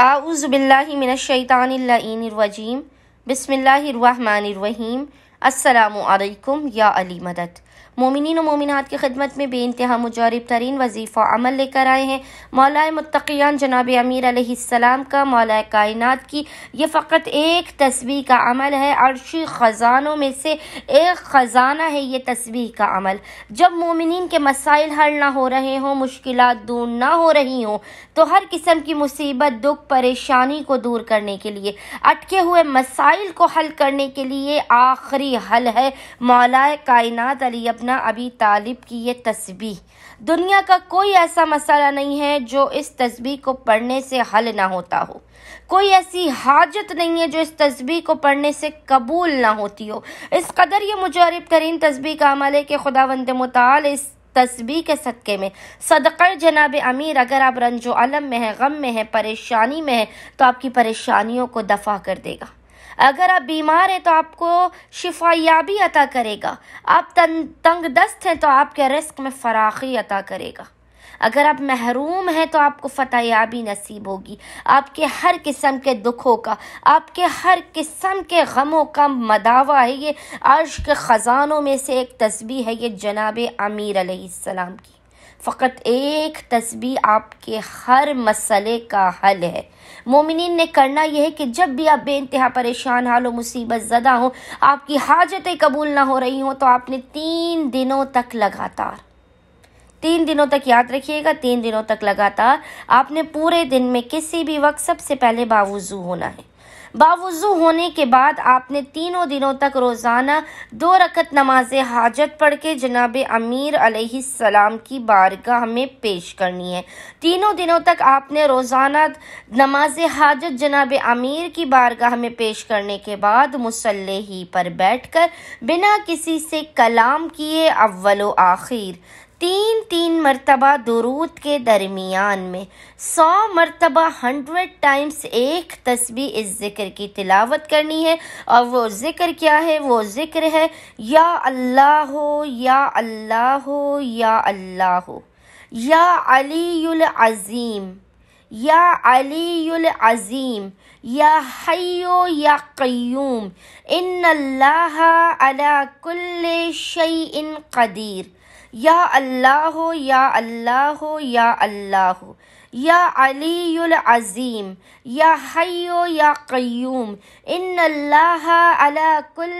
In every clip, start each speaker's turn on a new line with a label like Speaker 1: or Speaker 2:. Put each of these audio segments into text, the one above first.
Speaker 1: أعوذ بالله من الشيطان اللعين الرجيم بسم الله الرحمن الرحيم السلام عليكم يا علي مدد मोमिन व मोमिनत की खिदमत में बेानतहा मुजरब तरीन वजीफ़ अमल लेकर आए हैं मौलाए मतकियान जनाब अमीर आसमाम का मौलाए कायनत की यह फ़कत एक तस्वीर का अमल है अर्शी ख़जानों में से एक ख़जाना है ये तस्वीर का अमल जब मोमिन के मसाइल हल ना हो रहे हों मुश्किल दूर ना हो रही हों तो हर किस्म की मुसीबत दुख परेशानी को दूर करने के लिए अटके हुए मसाइल को हल करने के लिए आखिरी हल है मौलाए कायनत अली अपना अभी तालिब की ये तस्वीर दुनिया का कोई ऐसा मसाला नहीं है जो इस तस्वीर को पढ़ने से हल ना होता हो कोई ऐसी हाजत नहीं है जो इस तस्वीर को पढ़ने से कबूल ना होती हो इस कदर ये मुजरब तरीन तस्वीर का अमल है कि खुदा वंद मताल इस तस्बी के सदक़े में सदक़र जनाब अमीर अगर आप रंजो अलम में हैं गम में हैं परेशानी में हैं तो आपकी परेशानियों को दफ़ा कर देगा अगर आप बीमार हैं तो आपको शिफायाबी अता करेगा आप तन तंग दस्त हैं तो आपके रिस्क में फराखी अता करेगा अगर आप महरूम हैं तो आपको फतेयाबी नसीब होगी आपके हर किस्म के दुखों का आपके हर किस्म के गमों का मदावा है ये अर्श के ख़जानों में से एक तस्वीर है ये जनाब आमिर अलैहिस्सलाम की फ़कत एक तस्बी आपके हर मसले का हल है मोमिन ने करना यह है कि जब भी आप बेानतहा परेशान हाल हो मुसीबत ज़दा हो आपकी हाजतें कबूल ना हो रही हों तो आपने तीन दिनों तक लगातार तीन दिनों तक याद रखिएगा तीन दिनों तक लगातार आपने पूरे दिन में किसी भी वक्त सबसे पहले बावजू होना है बावजू होने के बाद आपने तीनों दिनों तक रोज़ाना दो रकत नमाज हाजत पढ़ के जनाब अमीर सलाम की बारगाह में पेश करनी है तीनों दिनों तक आपने रोज़ाना नमाज हाजत जनाब अमीर की बारगाह में पेश करने के बाद मुसल्ले ही पर बैठकर बिना किसी से कलाम किए अव्वल आखिर तीन तीन मरतबा दरूद के दरमियान में सौ मरतबा हंड्रेड टाइम्स एक तस्वीर इस ज़िक्र की तिलावत करनी है और वो ज़िक्र क्या है वो ज़िक्र है या अल्लाह हो या अल्लाह हो या अल्लाह हो या अली अज़ीम يا علي العظيم يا حي يا قيوم إن الله على كل شيء قدير يا الله يا الله يا الله या अलीम या हयो या क़यूम इन अला कुल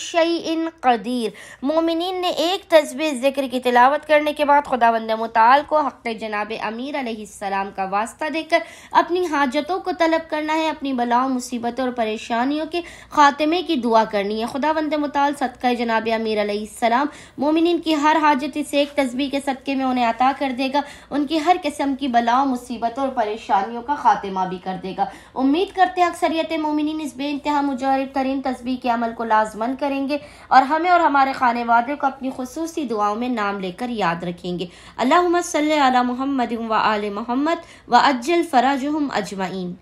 Speaker 1: शयइन कदीर मोमिनीन ने एक तस्बी ज़िक्र की तिलावत करने के बाद खुदा बंद मताल को हक़ जनाब अमीर आसमाम का वास्ता देकर अपनी हाजतों को तलब करना है अपनी बलाओ मुसीबतों और परेशानियों के ख़ात्मे की दुआ करनी है खुदा बंद मताल सदक़ जनाब अमीर आसमाम मोमिन की हर हाजत इस एक तस्बी के सदक़े में उन्हें अता कर देगा उनकी हर किस्म की बलाओं मुसीबत और परेशानियों का खात्मा भी कर देगा उम्मीद करते हैं अक्सरियत मोमिन इस बे इंतहा मुजाहिद तरीन तस्बी के अमल को लाजमन करेंगे और हमें और हमारे खाने वाले को अपनी खसूस दुआओं में नाम लेकर याद रखेंगे अल्लाह सल मोहम्मद व आल मोहम्मद व अज्जल हम अजमाइन